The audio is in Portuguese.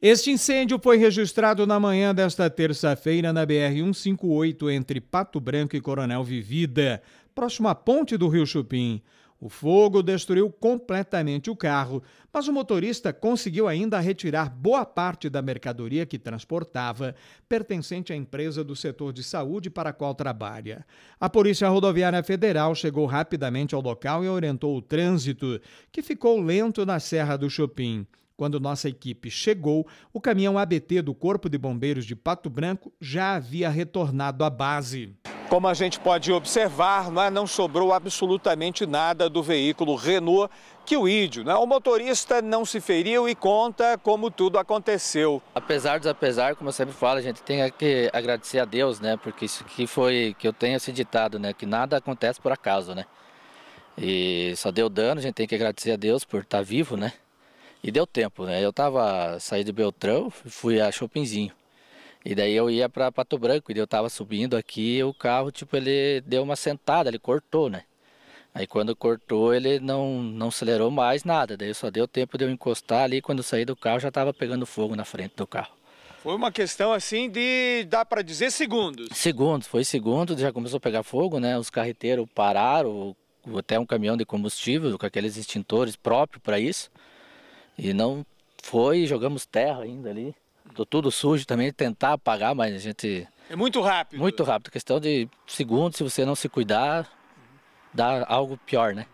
Este incêndio foi registrado na manhã desta terça-feira na BR-158 entre Pato Branco e Coronel Vivida, próximo à ponte do Rio Chupim. O fogo destruiu completamente o carro, mas o motorista conseguiu ainda retirar boa parte da mercadoria que transportava, pertencente à empresa do setor de saúde para a qual trabalha. A Polícia Rodoviária Federal chegou rapidamente ao local e orientou o trânsito, que ficou lento na Serra do Chopin. Quando nossa equipe chegou, o caminhão ABT do Corpo de Bombeiros de Pato Branco já havia retornado à base. Como a gente pode observar, não, é? não sobrou absolutamente nada do veículo Renault que o ídio. Né? O motorista não se feriu e conta como tudo aconteceu. Apesar dos apesar, como eu sempre falo, a gente tem que agradecer a Deus, né? Porque isso que foi que eu tenho esse ditado, né? Que nada acontece por acaso, né? E só deu dano, a gente tem que agradecer a Deus por estar tá vivo, né? E deu tempo, né? Eu tava saí de Beltrão, fui a Chopinzinho. E daí eu ia para Pato Branco, e eu tava subindo aqui, e o carro, tipo, ele deu uma sentada, ele cortou, né? Aí quando cortou, ele não, não acelerou mais nada, daí só deu tempo de eu encostar ali, quando eu saí do carro já tava pegando fogo na frente do carro. Foi uma questão assim de, dá para dizer, segundos. Segundos, foi segundos, já começou a pegar fogo, né? Os carreteiros pararam, até um caminhão de combustível com aqueles extintores próprios para isso. E não foi, jogamos terra ainda ali tudo sujo também, tentar apagar, mas a gente. É muito rápido. Muito rápido. Questão de segundos, se você não se cuidar, dá algo pior, né?